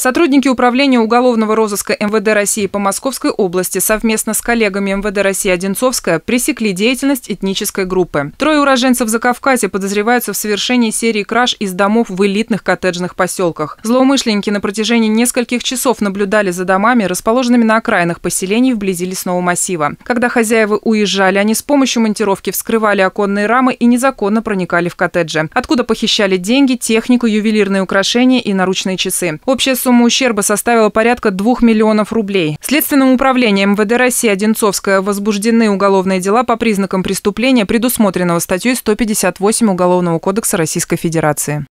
Сотрудники Управления уголовного розыска МВД России по Московской области совместно с коллегами МВД России Одинцовская пресекли деятельность этнической группы. Трое уроженцев Закавказья подозреваются в совершении серии краж из домов в элитных коттеджных поселках. Злоумышленники на протяжении нескольких часов наблюдали за домами, расположенными на окраинах поселений вблизи лесного массива. Когда хозяева уезжали, они с помощью монтировки вскрывали оконные рамы и незаконно проникали в коттеджи, откуда похищали деньги, технику, ювелирные украшения и наручные часы. Общая сумма ущерба составила порядка 2 миллионов рублей. Следственным управлением МВД России Одинцовская возбуждены уголовные дела по признакам преступления, предусмотренного статьей 158 Уголовного кодекса Российской Федерации.